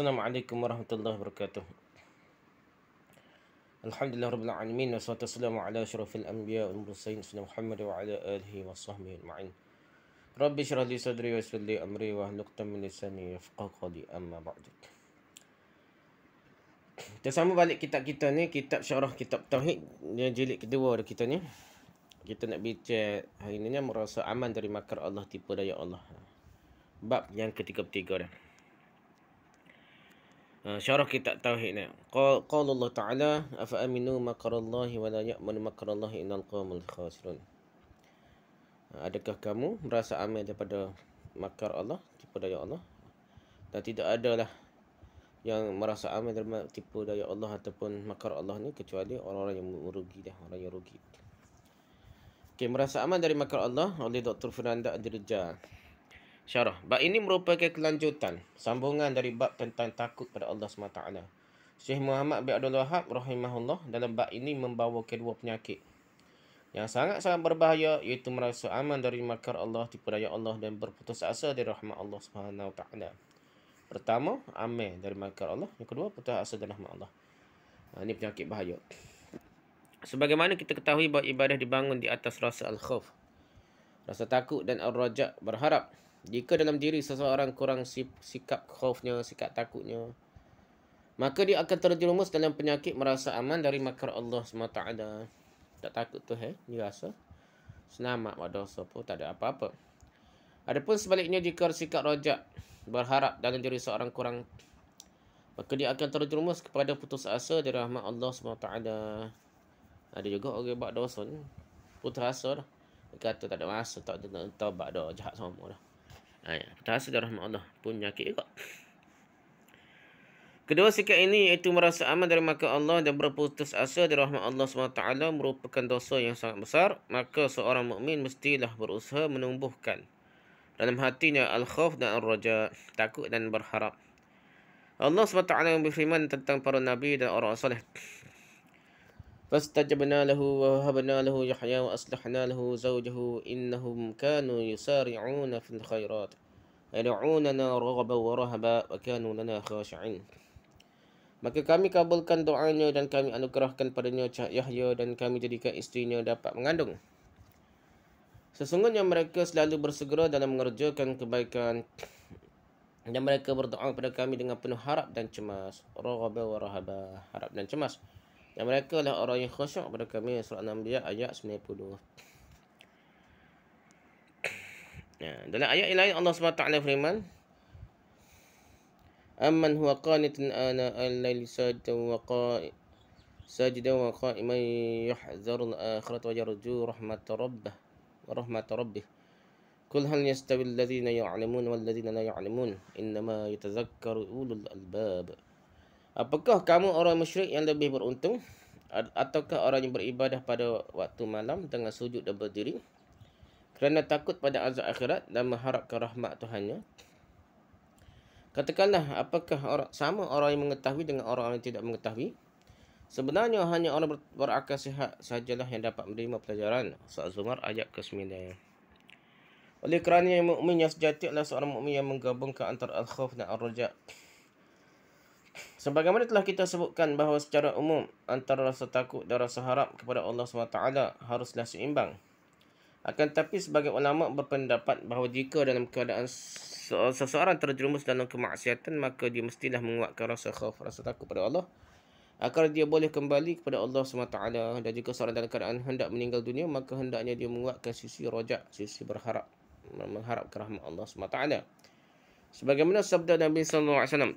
Assalamualaikum warahmatullahi wabarakatuh. Alhamdulillah rabbil alamin wassalatu wassalamu ala asyrafil anbiya wal mursalin sayyidina Muhammad wa ala alihi washabbihi ajma'in. Rabbi shrah li sadri yassir li amri wa hlul 'uqdatam min lisani yafqahu qawli amma ba'd. Kita sama balik kitab kita ni, kitab syarah kitab tauhid yang jilid kedua dah kita ni. Kita nak bincang hari ni merasa aman dari makar Allah tipu daya Allah. Bab yang ketiga-tiga dah. -tiga Ah, syarah kitab tauhid ni qaulullah taala afa aminu makarallahi wa la ya'munu makarallahi innal qawmul khasirun ah, adakah kamu merasa aman daripada makar Allah tipu daya Allah dan tidak adalah yang merasa aman daripada tipu daya Allah ataupun makar Allah ni kecuali orang-orang yang merugi dah orang yang rugi Okay, merasa aman dari makar Allah oleh Dr. Fernanda Adirja syarah. Bab ini merupakan kelanjutan, sambungan dari bab tentang takut pada Allah SWT. Syekh Muhammad bin Abdul Wahab rahimahullah dalam bab ini membawa kedua penyakit. Yang sangat-sangat berbahaya iaitu merasa aman dari makar Allah, tipu daya Allah dan berputus asa dari rahmat Allah SWT. Pertama, aman dari makar Allah. Yang kedua, putus asa dari rahmat Allah. Ha, ini penyakit bahaya. Sebagaimana kita ketahui bahawa ibadah dibangun di atas rasa al-khuf. Rasa takut dan al-rajak berharap. Jika dalam diri seseorang kurang sikap khaufnya, sikap takutnya, maka dia akan terjerumus dalam penyakit merasa aman dari makar Allah SWT. Tak takut tu, eh? Dia rasa senamat buat dosa pun tak ada apa-apa. Adapun sebaliknya, jika sikap rojak berharap dalam diri seorang kurang, maka dia akan terjerumus kepada putus asa dari rahmat Allah SWT. Ada juga orang okay, buat dosa ni. Putus asa dah. Dia kata tak ada masa, tak ada tahu tak, tak, tak, tak, tak, tak rasa dah Allah pun nyakit juga. Kedua sikap ini iaitu merasa aman dari maka Allah dan berputus asa dari rahmat Allah SWT merupakan dosa yang sangat besar. Maka seorang mukmin mestilah berusaha menumbuhkan dalam hatinya al-khawf dan al-raja, takut dan berharap. Allah SWT berfirman tentang para Nabi dan orang salih. فاستجبنا له ووهبنا له يحيى وأصلحنا له زوجه إنهم كانوا يسارعون في الخيرات ويدعوننا رغبا ورهبا وكانوا لنا خاشعين Maka kami kabulkan doanya dan kami anugerahkan padanya Yahya dan kami jadikan istrinya dapat mengandung. Sesungguhnya mereka selalu bersegera dalam mengerjakan kebaikan dan mereka berdoa kepada kami dengan penuh harap dan cemas. Rahabah wa rahabah. Harap dan cemas. Dan mereka lah orang yang khusyuk pada kami Surah Al-Anbiya ayat 90 nah, ya, Dalam ayat yang lain Allah SWT firman Amman huwa qanitun ana al-layli sajidan wa qa'i Sajidan wa qa'i man yuhzarul akhirat wa yarju rahmat rabbah Wa rahmat rabbih Kul hal yastawil ladhina ya'alimun wal ladhina la ya'alimun Innama yatazakkaru ulul albab Al-Fatihah Apakah kamu orang musyrik yang lebih beruntung? Ataukah orang yang beribadah pada waktu malam dengan sujud dan berdiri? Kerana takut pada azab akhirat dan mengharapkan rahmat Tuhannya? Katakanlah, apakah orang, sama orang yang mengetahui dengan orang yang tidak mengetahui? Sebenarnya hanya orang berakal sihat sajalah yang dapat menerima pelajaran. Surah Zumar ayat ke-9. Oleh kerana yang mukmin yang sejati adalah seorang mukmin yang menggabungkan antara al-khauf dan al-rajak. Sebagaimana telah kita sebutkan bahawa secara umum antara rasa takut dan rasa harap kepada Allah SWT haruslah seimbang. Akan tetapi sebagai ulama berpendapat bahawa jika dalam keadaan seseorang terjerumus dalam kemaksiatan maka dia mestilah menguatkan rasa khauf, rasa takut kepada Allah agar dia boleh kembali kepada Allah SWT dan jika seorang dalam keadaan hendak meninggal dunia maka hendaknya dia menguatkan sisi rojak, sisi berharap mengharap rahmat Allah SWT. Sebagaimana sabda Nabi sallallahu alaihi wasallam,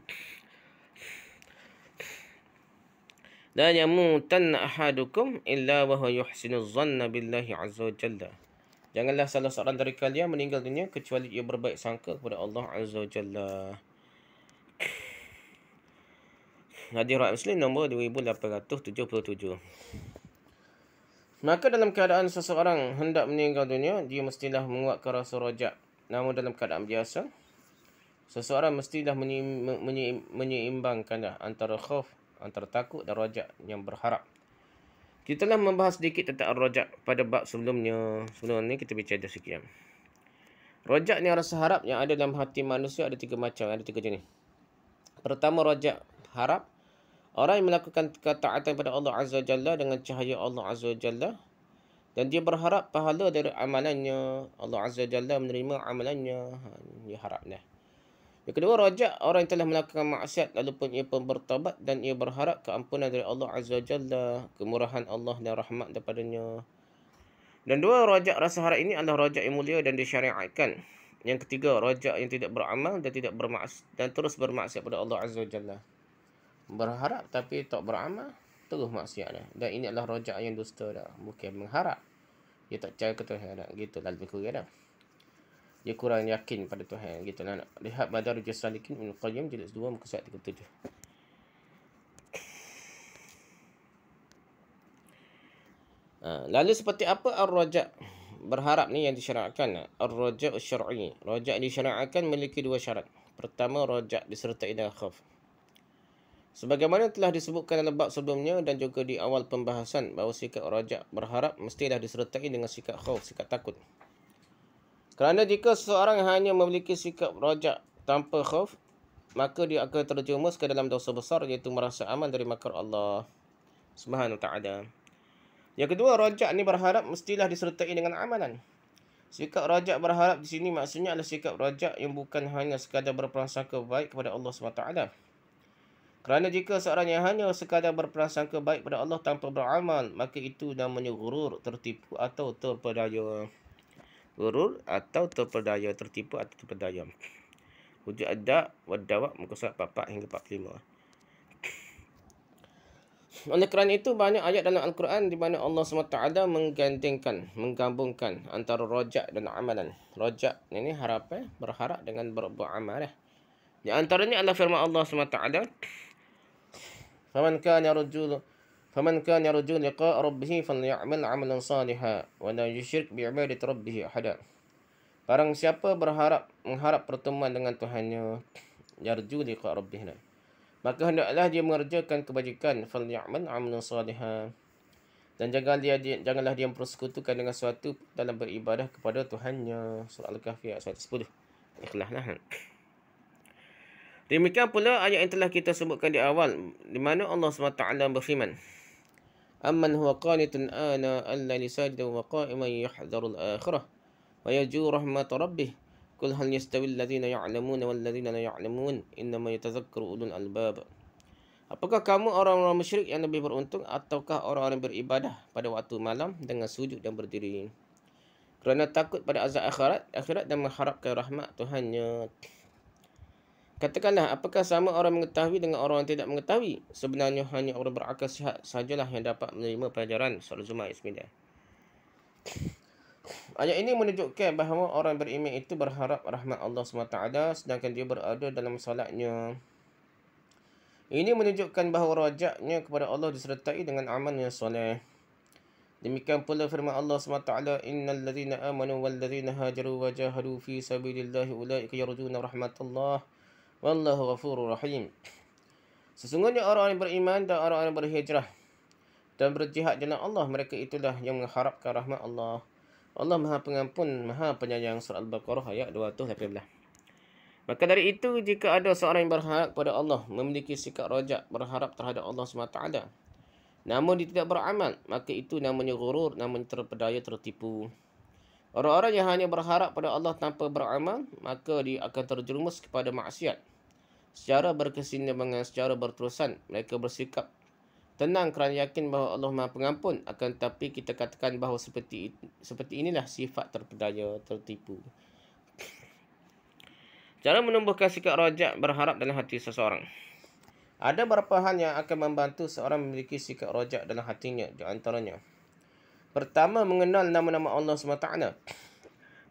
la yamutan ahadukum illa wa huwa yuhsinu dhanna billahi azza jalla janganlah salah seorang dari kalian meninggal dunia kecuali ia berbaik sangka kepada Allah azza jalla hadis riwayat muslim nombor 2877 maka dalam keadaan seseorang hendak meninggal dunia dia mestilah menguatkan rasa rojak namun dalam keadaan biasa seseorang mestilah menyeimbangkan antara khauf antara takut dan rojak yang berharap. Kita telah membahas sedikit tentang rojak pada bab sebelumnya. Sebelum ini kita bercerita sikit. Rojak ni rasa harap yang ada dalam hati manusia ada tiga macam. Ada tiga jenis. Pertama rojak harap. Orang yang melakukan ketaatan kepada Allah Azza Jalla dengan cahaya Allah Azza Jalla. Dan dia berharap pahala dari amalannya. Allah Azza Jalla menerima amalannya. Ini ha, harap yang kedua, rajak orang yang telah melakukan maksiat lalu ia pun bertobat dan ia berharap keampunan dari Allah Azza Jalla, kemurahan Allah dan rahmat daripadanya. Dan dua, rajak rasa harap ini adalah rajak yang mulia dan disyariatkan. Yang ketiga, rajak yang tidak beramal dan tidak bermaks dan terus bermaksiat pada Allah Azza Jalla. Berharap tapi tak beramal, terus maksiat dah. Dan ini adalah rajak yang dusta dah. Bukan mengharap. Ia tak percaya ke Tuhan. Gitu lah lebih kurang dah dia kurang yakin pada Tuhan gitu lah nak lihat badar jasalikin ibn qayyim jilid 2 muka surat 37 ah, lalu seperti apa ar-rajak berharap ni yang disyariatkan ar-rajak syar'i rajak disyariatkan memiliki dua syarat pertama raja disertai dengan khauf sebagaimana telah disebutkan dalam bab sebelumnya dan juga di awal pembahasan bahawa sikap raja berharap mesti dah disertai dengan sikap khauf sikap takut kerana jika seseorang hanya memiliki sikap rojak tanpa khuf, maka dia akan terjumus ke dalam dosa besar iaitu merasa aman dari makar Allah Subhanahu taala. Yang kedua, rojak ni berharap mestilah disertai dengan amalan. Sikap rojak berharap di sini maksudnya adalah sikap rojak yang bukan hanya sekadar berprasangka baik kepada Allah Subhanahu taala. Kerana jika seorang yang hanya sekadar berprasangka baik kepada Allah tanpa beramal, maka itu namanya gurur, tertipu atau terpedaya gurur atau terperdaya tertipu atau terpedaya wujud ada wadawak muka surat 4 hingga 45 oleh kerana itu banyak ayat dalam Al-Quran di mana Allah SWT menggandingkan, menggabungkan antara rojak dan amalan. Rojak ini harap eh berharap dengan berbuat amalan. Di antaranya adalah firman Allah SWT. Faman kana rajulun فمن كان يرجو لقاء ربه فليعمل عملا صالحا ولا يشرك بعبادة ربه أحدا Barang siapa berharap mengharap pertemuan dengan Tuhannya yarju liqa rabbih maka hendaklah dia mengerjakan kebajikan fal ya'mal amalan salihan dan jangan dia, dia janganlah dia mempersekutukan dengan sesuatu dalam beribadah kepada Tuhannya surah al-kahfi ayat 110 ikhlaslah Demikian pula ayat yang telah kita sebutkan di awal di mana Allah SWT berfirman amman huwa qanitun ana alla lisajda wa qa'iman yahdharu al-akhirah wa yaju rahmat rabbih kul hal yastawi alladhina ya'lamuna wal ladhina la ya'lamun inna ma yatadhakkaru ulul albab Apakah kamu orang-orang musyrik yang lebih beruntung ataukah orang-orang beribadah pada waktu malam dengan sujud dan berdiri? Kerana takut pada azab akhirat, akhirat dan mengharapkan rahmat Tuhannya. Katakanlah, apakah sama orang mengetahui dengan orang yang tidak mengetahui? Sebenarnya hanya orang berakal sihat sajalah yang dapat menerima pelajaran. Salah Zuma Ismidah. Ayat ini menunjukkan bahawa orang beriman itu berharap rahmat Allah SWT sedangkan dia berada dalam salatnya. Ini menunjukkan bahawa rajaknya kepada Allah disertai dengan aman yang soleh. Demikian pula firman Allah SWT, Innal ladhina amanu wal ladhina hajaru wa jahadu fi sabidillahi ulaika yarujuna rahmatullahi. Wallahu ghafurur rahim. Sesungguhnya orang-orang yang beriman dan orang-orang yang berhijrah dan berjihad jalan Allah, mereka itulah yang mengharapkan rahmat Allah. Allah Maha Pengampun, Maha Penyayang Surah Al-Baqarah ayat 218. Maka dari itu, jika ada seorang yang berharap kepada Allah, memiliki sikap rojak berharap terhadap Allah SWT, namun dia tidak beramal, maka itu namanya gurur, namanya terpedaya, tertipu. Orang-orang yang hanya berharap kepada Allah tanpa beramal, maka dia akan terjerumus kepada maksiat secara berkesinambungan secara berterusan mereka bersikap tenang kerana yakin bahawa Allah Maha Pengampun akan tetapi kita katakan bahawa seperti seperti inilah sifat terpedaya tertipu cara menumbuhkan sikap rajak berharap dalam hati seseorang ada beberapa hal yang akan membantu seorang memiliki sikap rajak dalam hatinya di antaranya pertama mengenal nama-nama Allah SWT.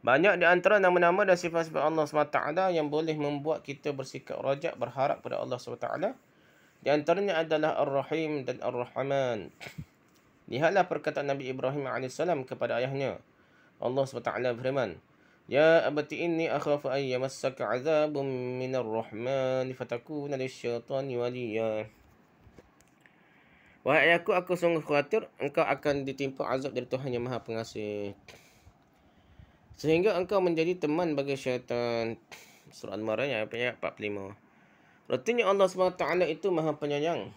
Banyak di antara nama-nama dan sifat-sifat Allah SWT yang boleh membuat kita bersikap rajak berharap kepada Allah SWT. Di antaranya adalah Ar-Rahim dan Ar-Rahman. Lihatlah perkataan Nabi Ibrahim AS kepada ayahnya. Allah SWT berfirman. Ya abati inni akhafu an yamassaka azabun min rahman fatakuna lisyaitani waliya. Wahai aku, aku sungguh khawatir engkau akan ditimpa azab dari Tuhan yang Maha Pengasih sehingga engkau menjadi teman bagi syaitan. Surah Al-Mu'ar ayat 45. Rertinya Allah SWT itu maha penyayang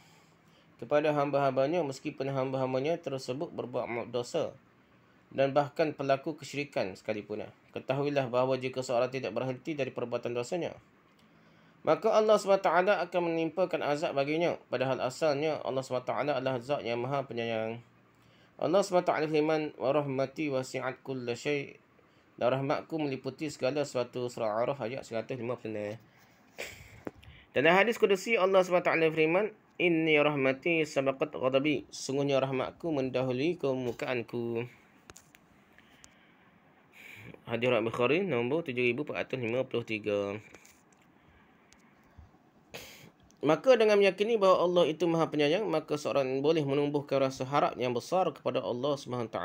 kepada hamba-hambanya meskipun hamba-hambanya tersebut berbuat dosa dan bahkan pelaku kesyirikan sekalipun. Ketahuilah bahawa jika seorang tidak berhenti dari perbuatan dosanya, maka Allah SWT akan menimpakan azab baginya. Padahal asalnya Allah SWT adalah azab yang maha penyayang. Allah SWT firman, Warahmati وَسِعَتْ كُلَّ شَيْءٍ dan rahmatku meliputi segala suatu surah Araf ayat 156. Dan hadis kudusi Allah SWT firman, Inni rahmati sabakat ghadabi. Sungguhnya rahmatku mendahului kemukaanku. Hadirat Bukhari nombor 7453. Maka dengan meyakini bahawa Allah itu maha penyayang, maka seorang boleh menumbuhkan rasa harap yang besar kepada Allah SWT.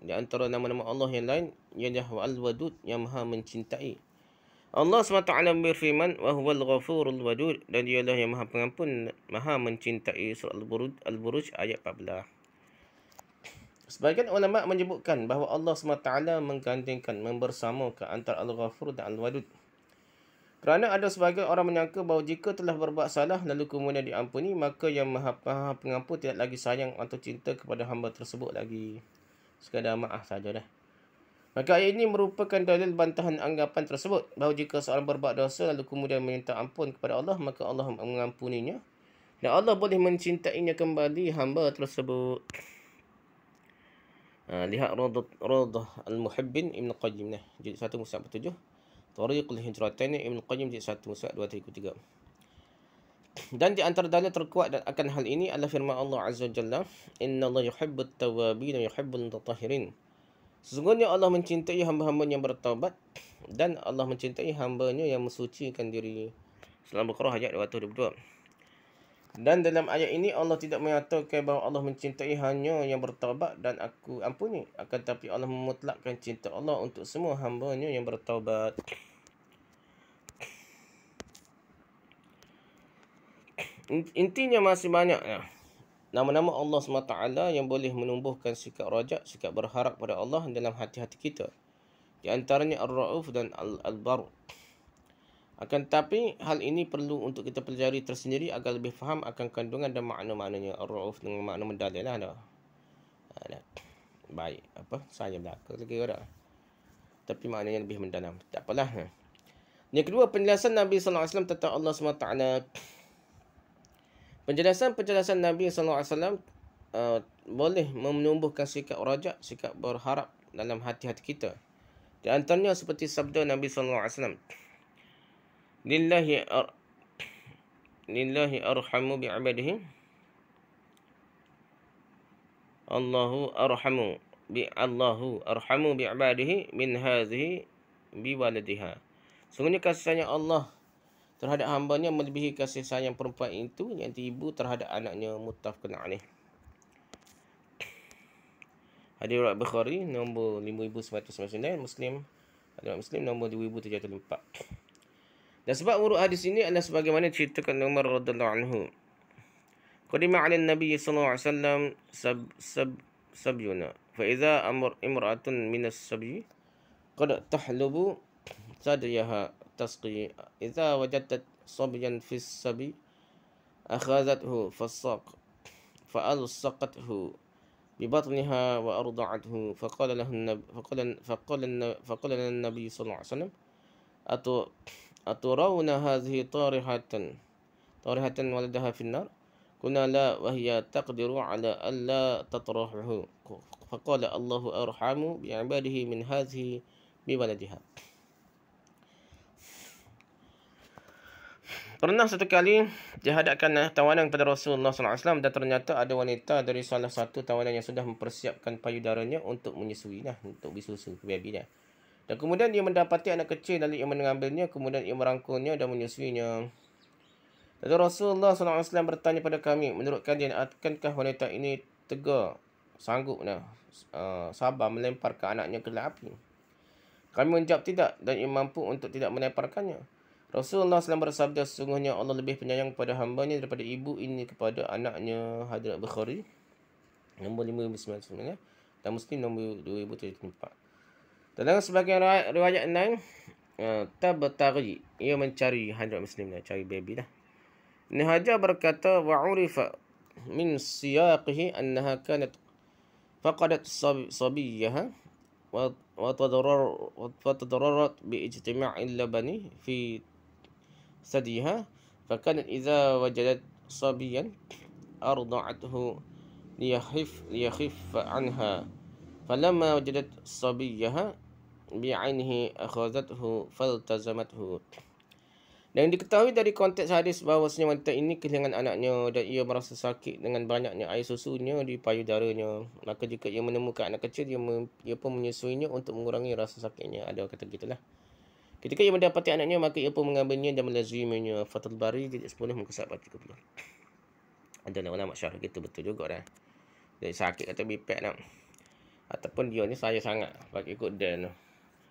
Di antara nama-nama Allah yang lain, ialah Al-Wadud yang maha mencintai. Allah SWT berfirman, وَهُوَ Al-Wadud Dan ialah yang maha pengampun, maha mencintai. Surah Al-Buruj, Al-Buruj ayat 14. Sebagian ulama menyebutkan bahawa Allah SWT menggandingkan, membersamakan antara Al-Ghafur dan Al-Wadud. Kerana ada sebagian orang menyangka bahawa jika telah berbuat salah lalu kemudian diampuni, maka yang maha, pengampu tidak lagi sayang atau cinta kepada hamba tersebut lagi. Sekadar maaf saja dah. Maka ayat ini merupakan dalil bantahan anggapan tersebut bahawa jika seorang berbuat dosa lalu kemudian meminta ampun kepada Allah, maka Allah mengampuninya. Dan Allah boleh mencintainya kembali hamba tersebut. Ha, lihat Radha Al-Muhibbin Ibn Qajim Jadi satu musyak tujuh. Tariqul Hijratani Ibn Qayyim jilid 1 Musnad 233. Dan di antara dalil terkuat dan akan hal ini adalah firman Allah Azza Jalla, "Inna Allah yuhibbut tawwabin wa yuhibbul mutatahhirin." Sesungguhnya Allah mencintai hamba-hamba yang bertaubat dan Allah mencintai hamba hamba yang mensucikan diri. Surah Al-Baqarah ayat 222. Dan dalam ayat ini Allah tidak menyatakan bahawa Allah mencintai hanya yang bertaubat dan aku ampuni. Akan tetapi Allah memutlakkan cinta Allah untuk semua hamba-Nya yang bertaubat. Intinya masih banyak. Ya. Nama-nama Allah SWT yang boleh menumbuhkan sikap rajak, sikap berharap pada Allah dalam hati-hati kita. Di antaranya Al rauf dan Al-Baru. -Al akan tetapi, hal ini perlu untuk kita pelajari tersendiri agar lebih faham akan kandungan dan makna-maknanya. Ar-Ra'uf dengan makna mendalil lah. Ah, Baik. Apa? Saya belakang lagi orang. Tapi maknanya lebih mendalam. Tak apalah. Yang kedua, penjelasan Nabi Sallallahu Alaihi Wasallam tentang Allah SWT. Penjelasan-penjelasan Nabi Sallallahu Alaihi Wasallam ah, boleh menumbuhkan sikap rajak, sikap berharap dalam hati-hati kita. Di antaranya seperti sabda Nabi Sallallahu Alaihi Wasallam lillahi ar lillahi arhamu bi'abadihi Allahu arhamu bi Allahu arhamu bi ibadihi min hadhihi bi waladiha. Sungguhnya kasih sayang Allah terhadap hambanya melebihi kasih sayang perempuan itu yang ibu terhadap anaknya muttafaqun alaih. Hadis riwayat Bukhari nombor 5199 Muslim. Hadis Muslim nombor 2704. Dan sebab urut hadis ini adalah sebagaimana ceritakan Umar radhiyallahu anhu. Qadima 'ala Nabi sallallahu alaihi wasallam sab sab sabyuna. Fa idza amr imra'atun min as sabi qad tahlubu sadriha tasqi. Idza wajadat sabyan fi as-sabi akhadhathu fasaq فألصقته fa qala lahu an-nabi fa qala fa qala an-nabi sallallahu alaihi wasallam أتو aturawna hadhihi tarihatan tarihatan waladaha finnar kuna la wahiya taqdiru ala alla tatrahuhu faqala allahu arhamu bi'ibadihi min hazihi bi waladiha Pernah satu kali dihadapkan tawanan kepada Rasulullah SAW dan ternyata ada wanita dari salah satu tawanan yang sudah mempersiapkan payudaranya untuk menyusui lah, untuk bisusu ke babinya. Lah. Dan kemudian dia mendapati anak kecil lalu ia mengambilnya kemudian ia merangkulnya dan menyusuinya. Lalu Rasulullah SAW bertanya kepada kami, menurut kalian akankah wanita ini tegak sanggup uh, sabar melemparkan anaknya ke dalam api? Kami menjawab tidak dan ia mampu untuk tidak melemparkannya. Rasulullah SAW bersabda, sesungguhnya Allah lebih penyayang kepada hambanya daripada ibu ini kepada anaknya Hadrat Bukhari. Nombor 5, 9, 9, 9, 9, 9, 9, 9, 9, 9, 9, 9, 9, 9, 9, 9, 9, 9, 9, 9, 9, 9, 9, 9, 9, 9, 9, 9, 9, 9, 9, 9, 9, 9, 9, 9, 9, 9, 9, 9, 9, 9, 9, 9, 9, 9, 9, 9, 9, 9, 9, 9, 9, 9, 9, 9, 9, 9, 9, 9, 9, 9, 9, 9, 9, 9, 9, 9, 9, 9, 9, 9, 9, 9, 9, 9, 9, 9, 9, 9, 9, 9, 9, 9, 9, 9, dalam sebagian riwayat lain, uh, tabtari, ia mencari hadrat muslim lah, cari baby lah. Ibn Hajar berkata, wa'urifa min siyaqihi annaha kanat faqadat sabiyyaha wa tadararat bi ijtima'in labani fi sadiha fakanat iza wajadat sabiyan ardu'athu liyakhif liyakhif anha. فلما وجدت صبيها بعينه أخذته فالتزمته dan diketahui dari konteks hadis bahawa sebenarnya wanita ini kehilangan anaknya dan ia merasa sakit dengan banyaknya air susunya di payudaranya. Maka jika ia menemukan anak kecil, ia, me, ia pun menyusuinya untuk mengurangi rasa sakitnya. Ada kata gitulah. Ketika ia mendapati anaknya, maka ia pun mengambilnya dan melazimnya. Fatul Bari, jadi 10, muka sahabat 30. Ada nak ulang maksyarah gitu betul juga dah. Jadi sakit kata bipek nak ataupun dia ni saya sangat bagi ikut dan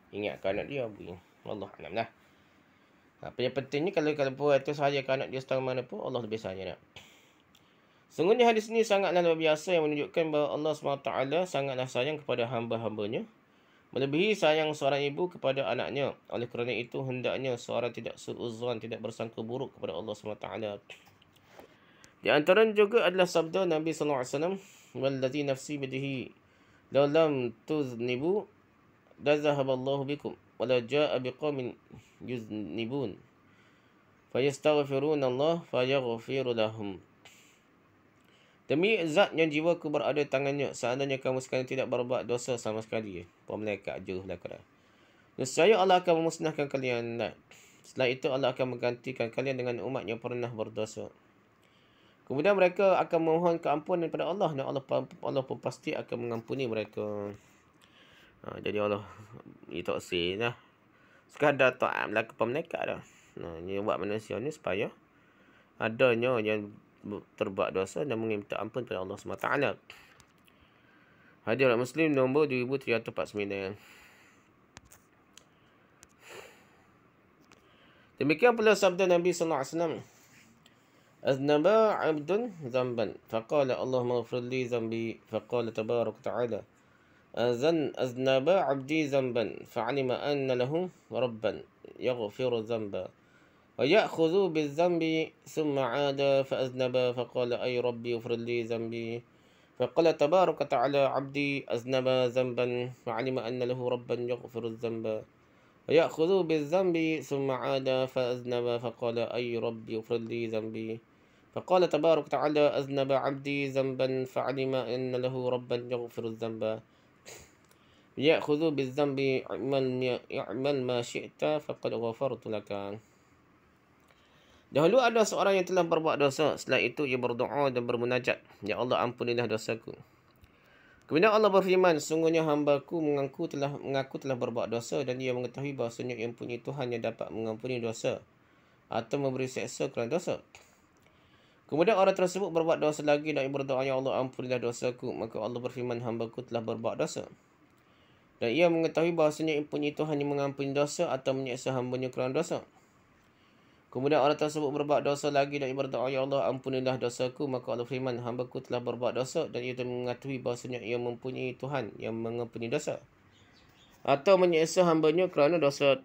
ingat kanak dia bagi Allah alam lah apa yang pentingnya kalau kalau pun itu saya kanak dia setara mana pun Allah lebih sayang nak sungguhnya hadis ini sangatlah luar biasa yang menunjukkan bahawa Allah SWT sangatlah sayang kepada hamba-hambanya melebihi sayang seorang ibu kepada anaknya oleh kerana itu hendaknya seorang tidak seuzon tidak bersangka buruk kepada Allah SWT di antara juga adalah sabda Nabi SAW Walladhi nafsi bidihi لو لم تذنبوا لذهب الله بكم ولا جاء بقوم يذنبون فيستغفرون الله فيغفر لهم Demi zat yang jiwaku berada tangannya, seandainya kamu sekali tidak berbuat dosa sama sekali. Ya. Puan Malaikat Juh Lakarah. Nusaya Allah akan memusnahkan kalian. setelah itu Allah akan menggantikan kalian dengan umat yang pernah berdosa. Kemudian mereka akan memohon keampunan daripada Allah dan Allah Allah pun pasti akan mengampuni mereka. Ha, jadi Allah itu lah. Sekadar ta'am lah kepada mereka dah. Ha, ini buat manusia ni supaya adanya yang terbuat dosa dan meminta ampun kepada Allah SWT. Hadir Al Muslim nombor 2349. Demikian pula sabda Nabi sallallahu alaihi wasallam. أذنب عبد ذنبا فقال اللهم اغفر لي ذنبي فقال تبارك وتعالى أذن أذنب عبدي ذنبا فعلم أن له ربا يغفر الذنب ويأخذ بالذنب ثم عاد فأذنب فقال أي ربي اغفر لي ذنبي فقال تبارك وتعالى عبدي أذنب ذنبا فعلم أن له ربا يغفر الذنب ويأخذ بالذنب ثم عاد فأذنب فقال أي ربي اغفر لي ذنبي فقال تبارك تعالى أذنب عبدي ذنبا فعلم أن له ربا يغفر الذنب يأخذ بالذنب يعمل ما شئت فقد غفرت لك Dahulu ada seorang yang telah berbuat dosa. Setelah itu, ia berdoa dan bermunajat. Ya Allah, ampunilah dosaku. Kemudian Allah berfirman, Sungguhnya hambaku mengaku telah mengaku telah berbuat dosa dan ia mengetahui bahawa sunyi yang punya Tuhan yang dapat mengampuni dosa atau memberi seksa kerana dosa. Kemudian orang tersebut berbuat dosa lagi dan berdoa, Ya Allah ampunilah dosaku. Maka Allah berfirman, hamba ku telah berbuat dosa. Dan ia mengetahui bahasanya impunya itu hanya mengampuni dosa atau menyiksa hambanya kerana dosa. Kemudian orang tersebut berbuat dosa lagi dan berdoa, Ya Allah ampunilah dosaku. Maka Allah berfirman hamba ku telah berbuat dosa dan ia mengetahui bahasanya ia mempunyai Tuhan yang mengampuni dosa. Atau menyiksa hambanya kerana dosa.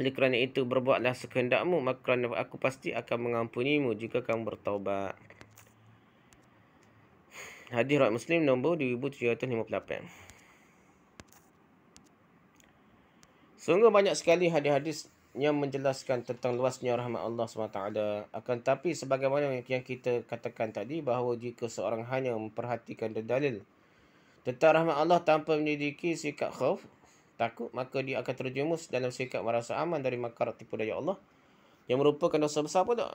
Oleh kerana itu, berbuatlah sekehendakmu, maka kerana aku pasti akan mengampunimu jika kamu bertaubat. Hadis Rakyat Muslim nombor 2758. Sungguh banyak sekali hadis-hadis yang menjelaskan tentang luasnya rahmat Allah SWT. Akan tapi sebagaimana yang kita katakan tadi bahawa jika seorang hanya memperhatikan dalil tentang rahmat Allah tanpa menyediki sikap khuf, takut maka dia akan terjemus dalam sikap merasa aman dari makar tipu daya Allah yang merupakan dosa besar pula.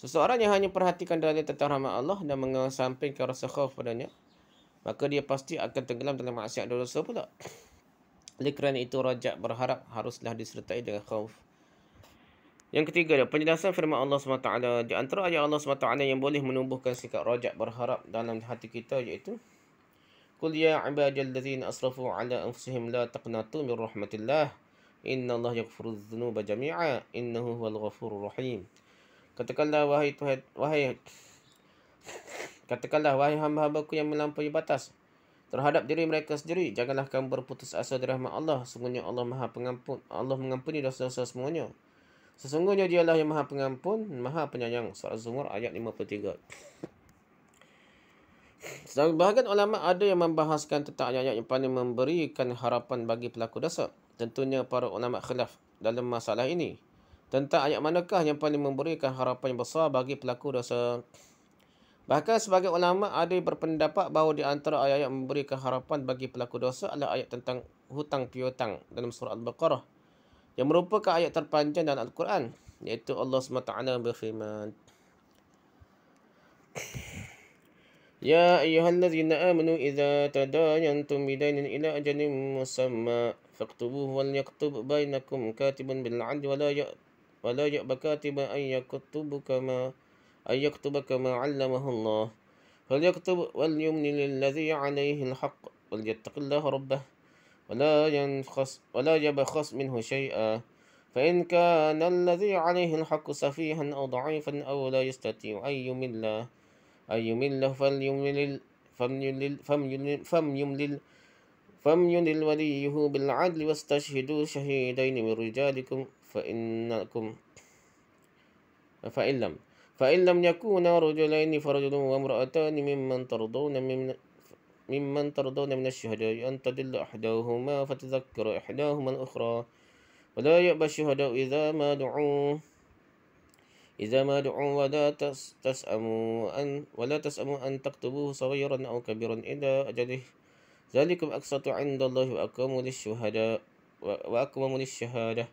Seseorang yang hanya perhatikan dalil tentang rahmat Allah dan mengesampingkan rasa khauf padanya, maka dia pasti akan tenggelam dalam maksiat dosa pula. Oleh kerana itu, rajak berharap haruslah disertai dengan khauf. Yang ketiga, penjelasan firman Allah SWT di antara ayat Allah SWT yang boleh menumbuhkan sikap rajak berharap dalam hati kita iaitu Qul ya ibadal ladzina asrafu ala anfusihim la taqnatu min rahmatillah. Inna yaghfiru dhunuba jami'a innahu huwal ghafurur rahim. Katakanlah wahai tuhan wahai Katakanlah wahai hamba-hambaku yang melampaui batas terhadap diri mereka sendiri janganlah kamu berputus asa dari rahmat Allah Sesungguhnya Allah Maha Pengampun Allah mengampuni dosa-dosa semuanya sesungguhnya dialah yang Maha Pengampun Maha Penyayang surah az-zumur ayat 53 Sebahagian ulama ada yang membahaskan tentang ayat-ayat yang paling memberikan harapan bagi pelaku dosa. Tentunya para ulama khilaf dalam masalah ini. Tentang ayat manakah yang paling memberikan harapan yang besar bagi pelaku dosa. Bahkan sebagai ulama ada yang berpendapat bahawa di antara ayat-ayat yang memberikan harapan bagi pelaku dosa adalah ayat tentang hutang piutang dalam surah Al-Baqarah. Yang merupakan ayat terpanjang dalam Al-Quran. Iaitu Allah SWT berfirman. يا أيها الذين آمنوا إذا تداينتم بدين إلى أجل مسمى فاكتبوه وليكتب بينكم كاتب بالعدل ولا يأ ولا يأبى كاتب أن يكتب كما أن يكتب كما علمه الله فليكتب وليمن للذي عليه الحق وليتق الله ربه ولا ينخص ولا يبخس منه شيئا فإن كان الذي عليه الحق سفيها أو ضعيفا أو لا يستطيع أن يمله أن يمله فليملل فليملل فليملل, فليملل فاميل وليه بالعدل واستشهدوا شهيدين من رجالكم فإنكم فإن لم فإن لم يكونا رجلين فرجل وامرأتان ممن ترضون من ممن ترضون من الشهداء أن تدل إحداهما فتذكر إحداهما الأخرى ولا يأبى الشهداء إذا ما دعوه إذا ما دعوا ولا تسأموا أن ولا تسأموا أن تكتبوه صغيرا أو كبيرا إلى أجله ذلكم أقسط عند الله وأقوم للشهداء وأقوم للشهادة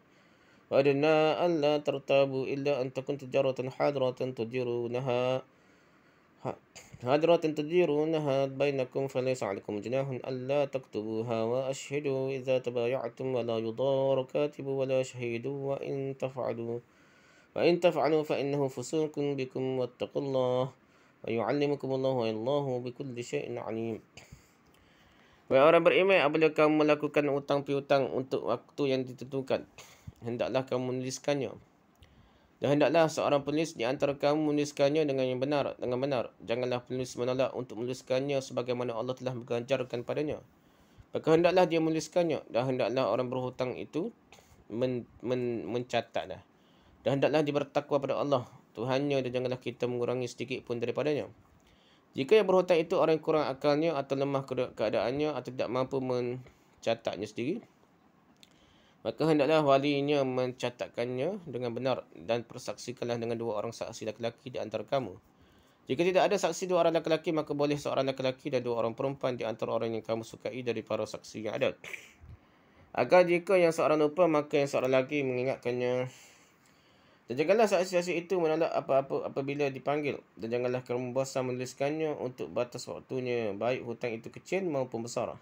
وأدنا ألا ترتابوا إلا أن تكون تجارة حاضرة تديرونها حاضرة تديرونها بينكم فليس عليكم جناح ألا تكتبوها وأشهدوا إذا تبايعتم ولا يضار كاتب ولا شهيد وإن تفعلوا فإن تفعلوا فإنه فسوق بكم واتقوا الله ويعلمكم الله والله بكل شيء عليم Wahai orang beriman, apabila kamu melakukan utang piutang untuk waktu yang ditentukan, hendaklah kamu menuliskannya. Dan hendaklah seorang penulis di antara kamu menuliskannya dengan yang benar, dengan benar. Janganlah penulis menolak untuk menuliskannya sebagaimana Allah telah mengajarkan padanya. Maka hendaklah dia menuliskannya dan hendaklah orang berhutang itu men, men, mencatatnya. Dan hendaklah dipertakwa pada Allah Tuhannya dan janganlah kita mengurangi sedikit pun daripadanya. Jika yang berhutang itu orang yang kurang akalnya atau lemah keadaannya atau tidak mampu mencatatnya sendiri, maka hendaklah walinya mencatatkannya dengan benar dan persaksikanlah dengan dua orang saksi laki-laki di antara kamu. Jika tidak ada saksi dua orang lelaki, maka boleh seorang lelaki dan dua orang perempuan di antara orang yang kamu sukai dari para saksi yang ada. Agar jika yang seorang lupa, maka yang seorang lagi mengingatkannya dan janganlah saksi-saksi itu menolak apa-apa apabila dipanggil. Dan janganlah kamu bosan menuliskannya untuk batas waktunya baik hutang itu kecil maupun besar.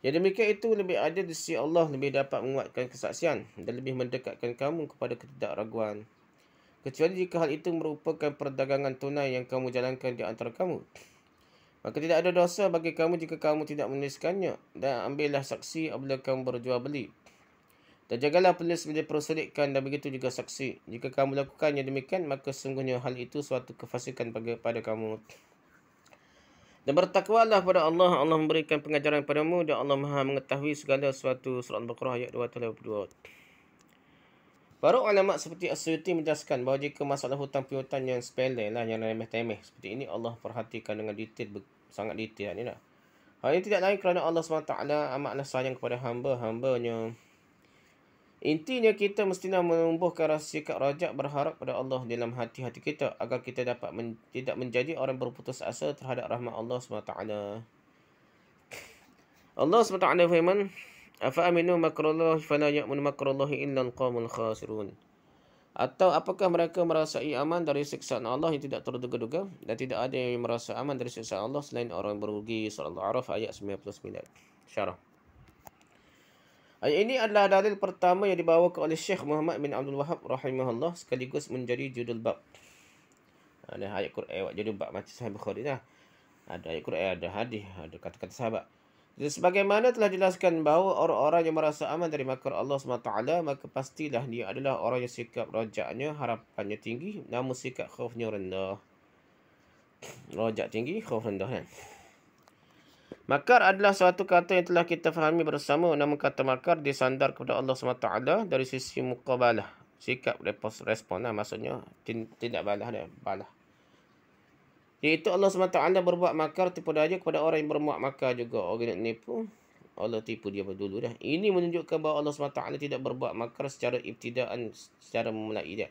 Yang demikian itu lebih ada di sisi Allah lebih dapat menguatkan kesaksian dan lebih mendekatkan kamu kepada ketidakraguan. Kecuali jika hal itu merupakan perdagangan tunai yang kamu jalankan di antara kamu. Maka tidak ada dosa bagi kamu jika kamu tidak menuliskannya dan ambillah saksi apabila kamu berjual beli. Dan jagalah penulis bila perusahaan dan begitu juga saksi. Jika kamu lakukan yang demikian, maka sungguhnya hal itu suatu kefasikan bagi pada kamu. Dan bertakwalah pada Allah. Allah memberikan pengajaran padamu dan Allah maha mengetahui segala sesuatu. Surah Al-Baqarah ayat 282. Baru ulama seperti Asyuti menjelaskan bahawa jika masalah hutang piutang yang sepele lah yang remeh temeh seperti ini Allah perhatikan dengan detail sangat detail ini lah. Hal ini tidak lain kerana Allah SWT amatlah sayang kepada hamba-hambanya. Intinya kita mesti nak menumbuhkan rasa sikap rajak berharap pada Allah dalam hati-hati kita agar kita dapat men- tidak menjadi orang berputus asa terhadap rahmat Allah SWT. Allah SWT firman, "Afa aminu makrullah fala ya'munu makrullah illa al-qaumul khasirun." Atau apakah mereka merasai aman dari siksaan Allah yang tidak terduga-duga dan tidak ada yang merasa aman dari siksaan Allah selain orang yang berugi? Surah Al-A'raf ayat 99. Syarah. Ayat ini adalah dalil pertama yang dibawa oleh Syekh Muhammad bin Abdul Wahab rahimahullah sekaligus menjadi judul bab. Ada ayat Quran judul bab macam Sahih Bukhari lah. Ada ayat Quran, ada hadis, ada kata-kata sahabat. Jadi sebagaimana telah dijelaskan bahawa orang-orang yang merasa aman dari makar Allah SWT maka pastilah dia adalah orang yang sikap rojaknya harapannya tinggi namun sikap khaufnya rendah. Rojak tinggi, khauf rendah kan. Eh? Makar adalah suatu kata yang telah kita fahami bersama. Nama kata makar disandar kepada Allah SWT dari sisi mukabalah, Sikap respon, respon lah maksudnya. tidak balah dia. Balah. Iaitu Allah SWT berbuat makar tipu daya kepada orang yang bermuat makar juga. Orang yang pun Allah tipu dia dulu dah. Ini menunjukkan bahawa Allah SWT tidak berbuat makar secara ibtidaan, secara memulai dia.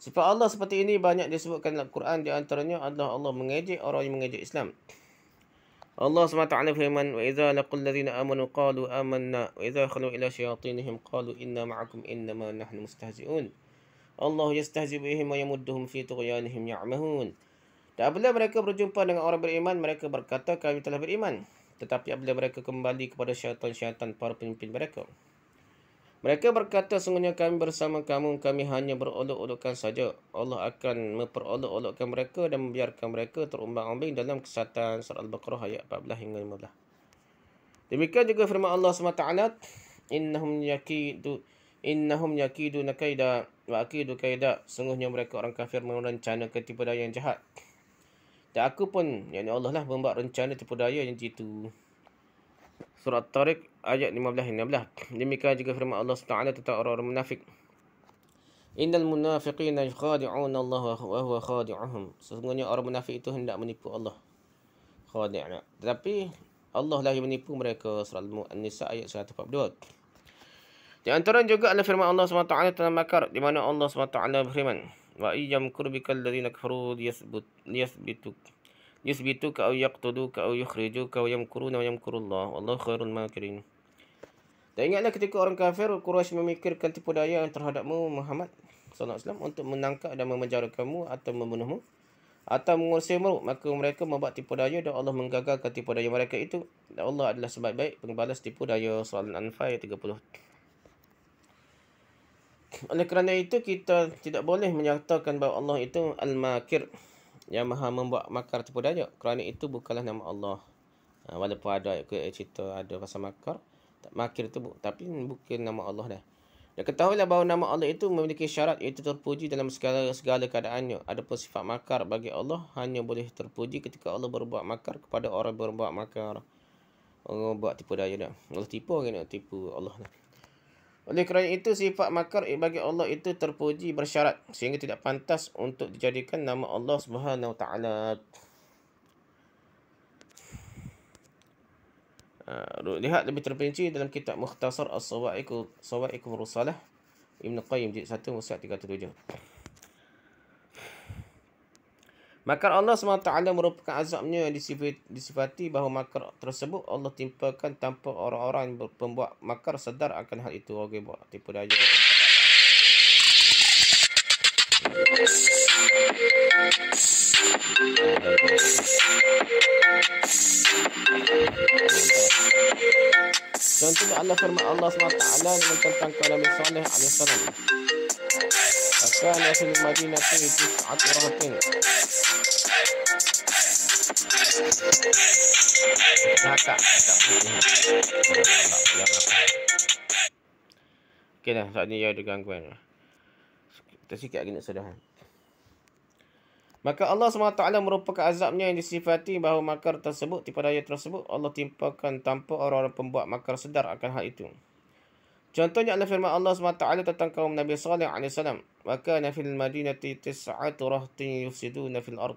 Sebab Allah seperti ini banyak disebutkan dalam Quran. Di antaranya adalah Allah mengejek orang yang mengejek Islam. Allah SWT firman wa idza laqul ladzina amanu qalu amanna wa idza khalu ila syayatinihim qalu inna ma'akum innama nahnu mustahzi'un Allah yastahzi bihim wa yamudduhum fi tughyanihim ya'mahun Dan apabila mereka berjumpa dengan orang beriman mereka berkata kami telah beriman tetapi apabila mereka kembali kepada syaitan-syaitan para pemimpin mereka mereka berkata, sungguhnya kami bersama kamu, kami hanya berolok-olokkan saja. Allah akan memperolok-olokkan mereka dan membiarkan mereka terumbang-ambing dalam kesatan surah Al-Baqarah ayat 14 hingga 15. Demikian juga firman Allah SWT, Innahum yakidu, innahum yakidu nakaida, wa akidu kaida. Sungguhnya mereka orang kafir merencanakan tipu daya yang jahat. Dan aku pun, yang Allah lah, membuat rencana tipu daya yang jitu. Surah At-Tariq ayat 15-16. Demikian juga firman Allah SWT tentang orang-orang munafik. Innal munafiqina khadi'un Allah wa huwa khadi'uhum. Sesungguhnya orang munafik itu hendak menipu Allah. Khadi'un. Tetapi Allah lah yang menipu mereka. Surah Al-Nisa ayat 142. Di antara juga adalah firman Allah SWT tentang makar di mana Allah SWT berfirman wa iyyam kurbikal ladina kafaru yasbut yasbituk yusbitu ka au yaqtudu ka au yukhriju ka au yamkuru wa yamkuru Allah wallahu khairul makirin dan ingatlah ketika orang kafir Quraisy memikirkan tipu daya terhadapmu Muhammad sallallahu alaihi wasallam untuk menangkap dan memenjara kamu atau membunuhmu atau mengurusi maka mereka membuat tipu daya dan Allah menggagalkan tipu daya mereka itu dan Allah adalah sebab baik pembalas tipu daya soalan anfal 30 oleh kerana itu kita tidak boleh menyatakan bahawa Allah itu al-makir yang maha membuat makar tipu daya kerana itu bukanlah nama Allah ha, walaupun ada ayat eh, cerita ada pasal makar tak makir tu tapi bukan nama Allah dah ketahui lah bahawa nama Allah itu memiliki syarat iaitu terpuji dalam segala segala keadaannya adapun sifat makar bagi Allah hanya boleh terpuji ketika Allah berbuat makar kepada orang berbuat makar orang buat tipu daya dah Allah tipu orang nak tipu Allah dah oleh kerana itu, sifat makar bagi Allah itu terpuji bersyarat. Sehingga tidak pantas untuk dijadikan nama Allah Subhanahu SWT. Uh, ah, lihat lebih terperinci dalam kitab Mukhtasar As-Sawa'ikum Rusalah Ibn Qayyim, jilid 1, Musa 37. Makar Allah SWT merupakan azabnya yang disifati bahawa makar tersebut Allah timpakan tanpa orang-orang yang pembuat makar sedar akan hal itu. Okey, buat tipu daya. Contohnya Allah firman Allah SWT tentang kalam Salih AS. Akan Acá no hacen en Marina Tiki, a tu Tak Acá, acá. Lah. Okey dah, saat ni dia ada gangguan. Kita lah. sikit lagi nak sedar. Maka Allah SWT merupakan azabnya yang disifati bahawa makar tersebut, tipu daya tersebut, Allah timpakan tanpa orang-orang pembuat makar sedar akan hal itu. Contohnya adalah firman Allah SWT tentang kaum Nabi Saleh AS. Wa kana fil madinati tis'atu rahtin yufsiduna fil ard.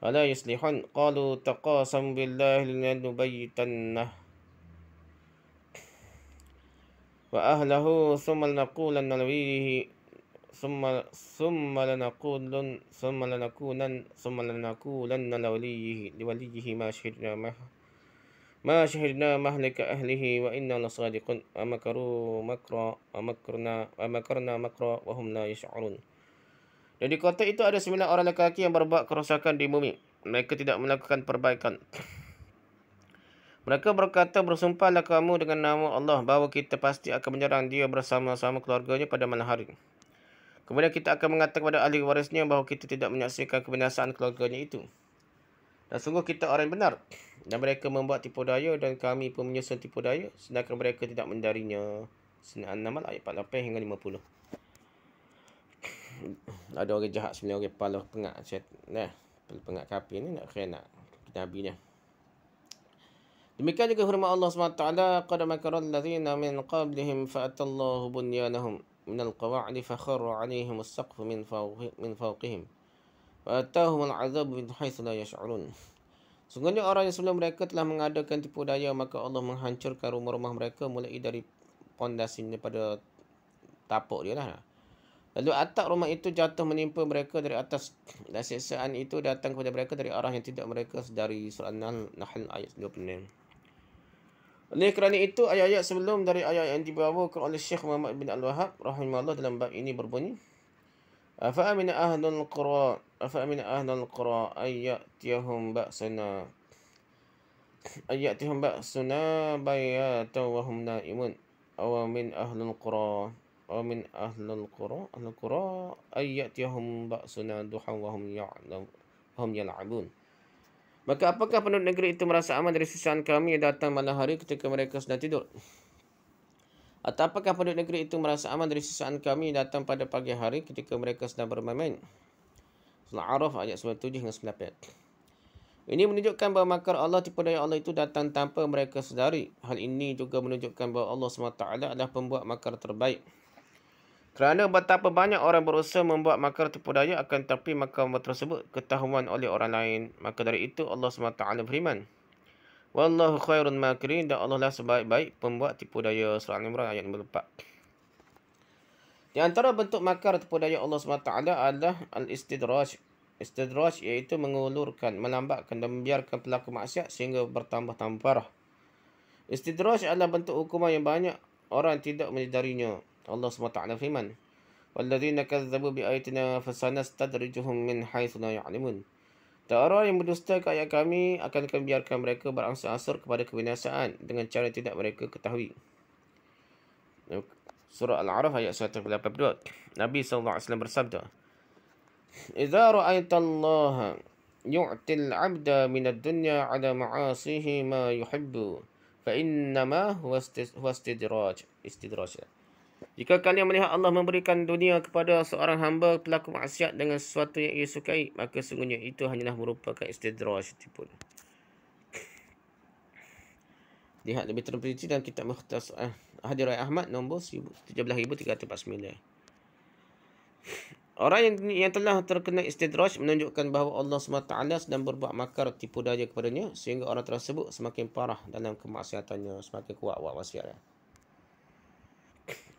Wa la yuslihun. Qalu taqasam billahi linanubayitannah. Wa ahlahu thumma lanaqulanna lawihi. Thumma, thumma lanaqulan thumma lanakunan thumma lanakulanna lawliyihi liwaliyihi ma syahidna maha. ma syahidna mahlika ahlihi wa inna lasadiqun wa makra wa makarna makra wa hum la yash'urun jadi kota itu ada sembilan orang lelaki yang berbuat kerosakan di bumi mereka tidak melakukan perbaikan mereka berkata bersumpahlah kamu dengan nama Allah bahawa kita pasti akan menyerang dia bersama-sama keluarganya pada malam hari kemudian kita akan mengatakan kepada ahli warisnya bahawa kita tidak menyaksikan kebinasaan keluarganya itu dan sungguh kita orang yang benar. Dan mereka membuat tipu daya dan kami pun menyusun tipu daya. Sedangkan mereka tidak mendarinya. Senat An-Namal ayat 48 hingga 50. Ada orang jahat sebenarnya. Orang kepala pengak. Nah, pengak kapi ni nak kena. Nabi ni. Demikian juga hormat Allah SWT. Qadam makaral lazina min qablihim fa'atallahu bunyanahum. Min al-qawa'li fakharu alihim as-saqf min fawqihim. Fawqi, atahumul azab min haitsu la yash'urun sungguhnya orang yang sebelum mereka telah mengadakan tipu daya maka Allah menghancurkan rumah-rumah mereka mulai dari pondasinya pada tapak dia lah lalu atap rumah itu jatuh menimpa mereka dari atas dan seksaan itu datang kepada mereka dari arah yang tidak mereka sedari. surah An-Nahl ayat 26 oleh kerana itu, ayat-ayat sebelum dari ayat yang dibawakan oleh Syekh Muhammad bin Al-Wahab rahimahullah dalam bab ini berbunyi. Fa'amina ahlul qura أفأمن أهل القرى أن يأتيهم بأسنا أن يأتيهم بأسنا بياتا وهم نائمون أو من أهل القرى أو من أهل القرى أهل القرى أن يأتيهم بأسنا دحا وهم يعلم هم يلعبون Maka apakah penduduk negeri itu merasa aman dari sisaan kami yang datang malam hari ketika mereka sedang tidur? Atau apakah penduduk negeri itu merasa aman dari sisaan kami yang datang pada pagi hari ketika mereka sedang bermain-main? Al-A'raf ayat 97 hingga 98. Ini menunjukkan bahawa makar Allah tipu daya Allah itu datang tanpa mereka sedari. Hal ini juga menunjukkan bahawa Allah SWT adalah pembuat makar terbaik. Kerana betapa banyak orang berusaha membuat makar tipu daya akan tapi makar tersebut ketahuan oleh orang lain. Maka dari itu Allah SWT beriman. Wallahu khairun makirin dan Allah lah sebaik-baik pembuat tipu daya. Surah Al-Imran ayat 94. Di antara bentuk makar ataupun daya Allah SWT adalah al-istidraj. Istidraj iaitu mengulurkan, melambatkan dan membiarkan pelaku maksiat sehingga bertambah-tambah parah. Istidraj adalah bentuk hukuman yang banyak orang tidak menyedarinya. Allah SWT firman. وَالَّذِينَ كَذَّبُوا بِآيْتِنَا فَسَنَا سْتَدْرِجُهُمْ مِنْ حَيْثُنَا يَعْلِمُونَ Dan orang yang berdusta ke ayat kami akan kami biarkan mereka berangsur-angsur kepada kebinasaan dengan cara tidak mereka ketahui. Okay. Surah Al-Araf ayat 182. Nabi SAW bersabda, "Idza ra'aita Allah yu'ti al-'abda min ad-dunya 'ala ma'asihi ma yuhibbu, fa inna huwa istidraj." Istidraj. Jika kalian melihat Allah memberikan dunia kepada seorang hamba pelaku maksiat dengan sesuatu yang ia sukai, maka sungguhnya itu hanyalah merupakan istidraj tipu. Lihat lebih terperinci dan kita mukhtasar. Hadir Raya Ahmad nombor 17349. Orang yang, yang telah terkena istidraj menunjukkan bahawa Allah SWT sedang berbuat makar tipu daya kepadanya sehingga orang tersebut semakin parah dalam kemaksiatannya, semakin kuat buat wasiatnya.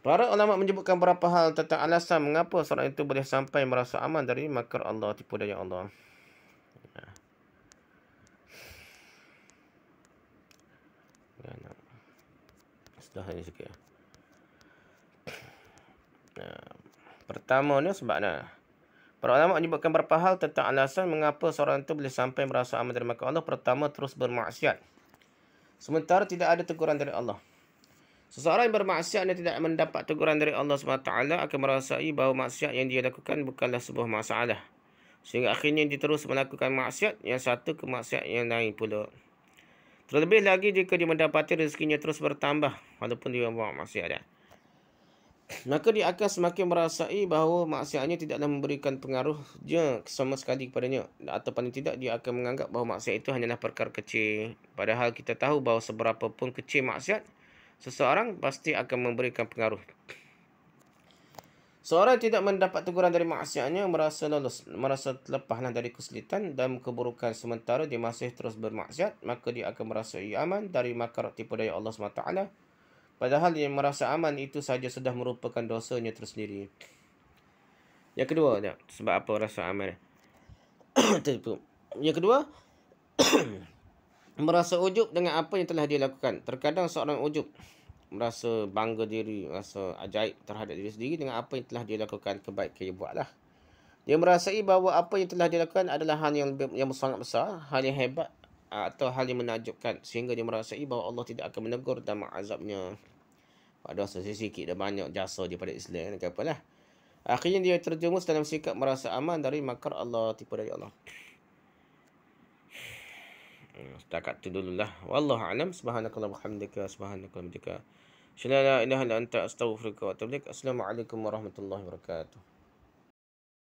Para ulama menyebutkan beberapa hal tentang alasan mengapa seorang itu boleh sampai merasa aman dari makar Allah, tipu daya Allah. Ya. Ya, dah ni sikit. Nah, pertama ni sebab nah. Para ulama menyebutkan beberapa hal tentang alasan mengapa seorang itu boleh sampai merasa aman dari makan Allah. Pertama, terus bermaksiat. Sementara tidak ada teguran dari Allah. Seseorang yang bermaksiat dan tidak mendapat teguran dari Allah SWT akan merasai bahawa maksiat yang dia lakukan bukanlah sebuah masalah. Sehingga akhirnya dia terus melakukan maksiat yang satu ke maksiat yang lain pula. Terlebih lagi jika dia mendapati rezekinya terus bertambah walaupun dia buat masih ada. Maka dia akan semakin merasai bahawa maksiatnya tidaklah memberikan pengaruh je sama sekali kepadanya. Atau paling tidak dia akan menganggap bahawa maksiat itu hanyalah perkara kecil. Padahal kita tahu bahawa seberapa pun kecil maksiat, seseorang pasti akan memberikan pengaruh. Seorang tidak mendapat teguran dari maksiatnya merasa lolos, merasa terlepaslah dari kesulitan dan keburukan sementara dia masih terus bermaksiat, maka dia akan merasa ia aman dari makar tipu daya Allah SWT. Padahal yang merasa aman itu saja sudah merupakan dosanya tersendiri. Yang kedua, sebab apa rasa aman? yang kedua, merasa ujub dengan apa yang telah dia lakukan. Terkadang seorang ujub merasa bangga diri, rasa ajaib terhadap diri sendiri dengan apa yang telah dia lakukan kebaikan dia buatlah. Dia merasai bahawa apa yang telah dia lakukan adalah hal yang yang sangat besar, hal yang hebat atau hal yang menakjubkan sehingga dia merasai bahawa Allah tidak akan menegur dan mengazabnya. Pada sesi sikit dan banyak jasa dia pada Islam dan apalah. Akhirnya dia terjumus dalam sikap merasa aman dari makar Allah tipu dari Allah. Hmm, setakat itu dululah. Wallahu alam subhanakallah wa hamdika subhanakallah لا لا إله إلا أنت أستغفرك وأتوب إليك السلام عليكم ورحمة الله وبركاته